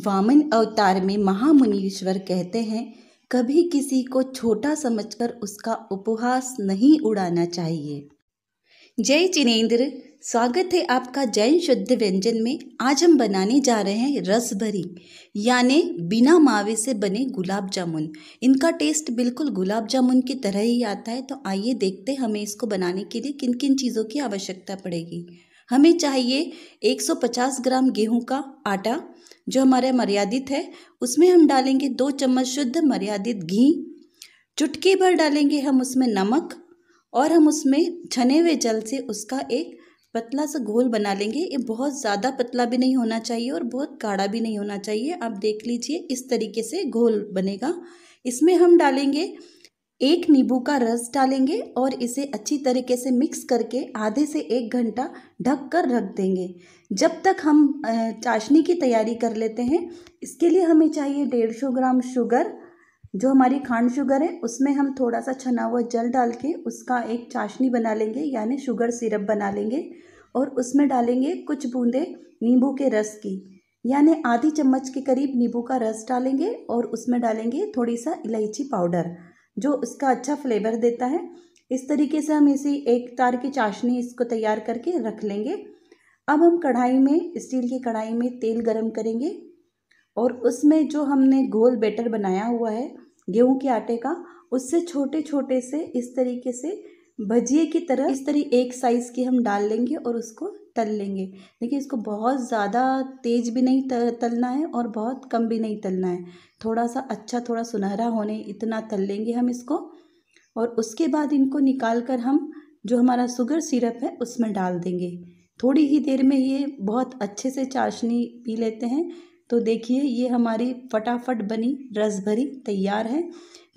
वामन अवतार में महामुनीश्वर कहते हैं कभी किसी को छोटा समझकर उसका उपहास नहीं उड़ाना चाहिए जय जिनेन्द्र स्वागत है आपका जैन शुद्ध व्यंजन में आज हम बनाने जा रहे हैं रस भरी यानि बिना मावे से बने गुलाब जामुन इनका टेस्ट बिल्कुल गुलाब जामुन की तरह ही आता है तो आइए देखते हैं हमें इसको बनाने के लिए किन किन चीज़ों की आवश्यकता पड़ेगी हमें चाहिए 150 ग्राम गेहूं का आटा जो हमारा मर्यादित है उसमें हम डालेंगे दो चम्मच शुद्ध मर्यादित घी चुटकी भर डालेंगे हम उसमें नमक और हम उसमें छने हुए जल से उसका एक पतला सा घोल बना लेंगे ये बहुत ज़्यादा पतला भी नहीं होना चाहिए और बहुत गाढ़ा भी नहीं होना चाहिए आप देख लीजिए इस तरीके से घोल बनेगा इसमें हम डालेंगे एक नींबू का रस डालेंगे और इसे अच्छी तरीके से मिक्स करके आधे से एक घंटा ढक कर रख देंगे जब तक हम चाशनी की तैयारी कर लेते हैं इसके लिए हमें चाहिए डेढ़ सौ ग्राम शुगर जो हमारी खांड शुगर है उसमें हम थोड़ा सा छना हुआ जल डाल के उसका एक चाशनी बना लेंगे यानी शुगर सिरप बना लेंगे और उसमें डालेंगे कुछ बूंदे नींबू के रस की यानी आधी चम्मच के करीब नींबू का रस डालेंगे और उसमें डालेंगे थोड़ी सा इलायची पाउडर जो उसका अच्छा फ्लेवर देता है इस तरीके से हम इसी एक तार की चाशनी इसको तैयार करके रख लेंगे अब हम कढ़ाई में स्टील की कढ़ाई में तेल गरम करेंगे और उसमें जो हमने गोल बेटर बनाया हुआ है गेहूं के आटे का उससे छोटे छोटे से इस तरीके से भजिए की तरह इस तरह एक साइज़ की हम डाल लेंगे और उसको तल लेंगे देखिए इसको बहुत ज़्यादा तेज भी नहीं तलना है और बहुत कम भी नहीं तलना है थोड़ा सा अच्छा थोड़ा सुनहरा होने इतना तल लेंगे हम इसको और उसके बाद इनको निकाल कर हम जो हमारा शुगर सिरप है उसमें डाल देंगे थोड़ी ही देर में ये बहुत अच्छे से चाशनी पी लेते हैं तो देखिए ये हमारी फटाफट बनी रस भरी तैयार है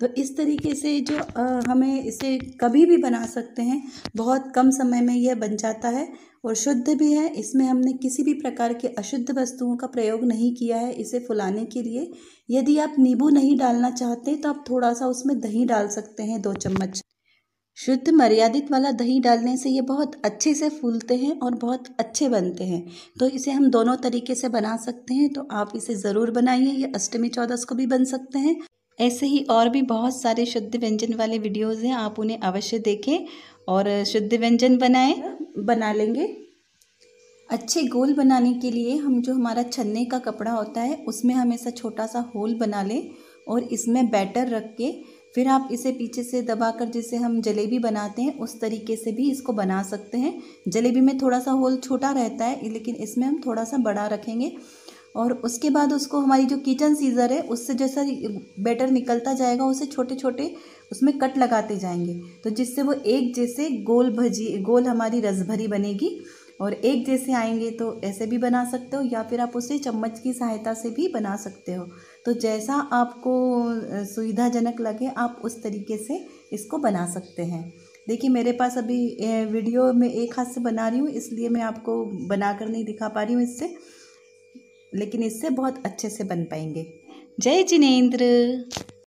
तो इस तरीके से जो आ, हमें इसे कभी भी बना सकते हैं बहुत कम समय में यह बन जाता है और शुद्ध भी है इसमें हमने किसी भी प्रकार के अशुद्ध वस्तुओं का प्रयोग नहीं किया है इसे फुलाने के लिए यदि आप नींबू नहीं डालना चाहते तो आप थोड़ा सा उसमें दही डाल सकते हैं दो चम्मच शुद्ध मर्यादित वाला दही डालने से ये बहुत अच्छे से फूलते हैं और बहुत अच्छे बनते हैं तो इसे हम दोनों तरीके से बना सकते हैं तो आप इसे ज़रूर बनाइए ये अष्टमी चौदस को भी बन सकते हैं ऐसे ही और भी बहुत सारे शुद्ध व्यंजन वाले वीडियोज़ हैं आप उन्हें अवश्य देखें और शुद्ध व्यंजन बनाए बना लेंगे अच्छे गोल बनाने के लिए हम जो हमारा छन्ने का कपड़ा होता है उसमें हमेशा छोटा सा होल बना लें और इसमें बैटर रख के फिर आप इसे पीछे से दबाकर जैसे हम जलेबी बनाते हैं उस तरीके से भी इसको बना सकते हैं जलेबी में थोड़ा सा होल छोटा रहता है लेकिन इसमें हम थोड़ा सा बड़ा रखेंगे और उसके बाद उसको हमारी जो किचन सीज़र है उससे जैसा बेटर निकलता जाएगा उसे छोटे छोटे उसमें कट लगाते जाएंगे तो जिससे वो एक जैसे गोल भजी गोल हमारी रसभरी बनेगी और एक जैसे आएंगे तो ऐसे भी बना सकते हो या फिर आप उसे चम्मच की सहायता से भी बना सकते हो तो जैसा आपको सुविधाजनक लगे आप उस तरीके से इसको बना सकते हैं देखिए मेरे पास अभी वीडियो में एक हाथ से बना रही हूँ इसलिए मैं आपको बना कर नहीं दिखा पा रही हूँ इससे लेकिन इससे बहुत अच्छे से बन पाएंगे जय जिनेन्द्र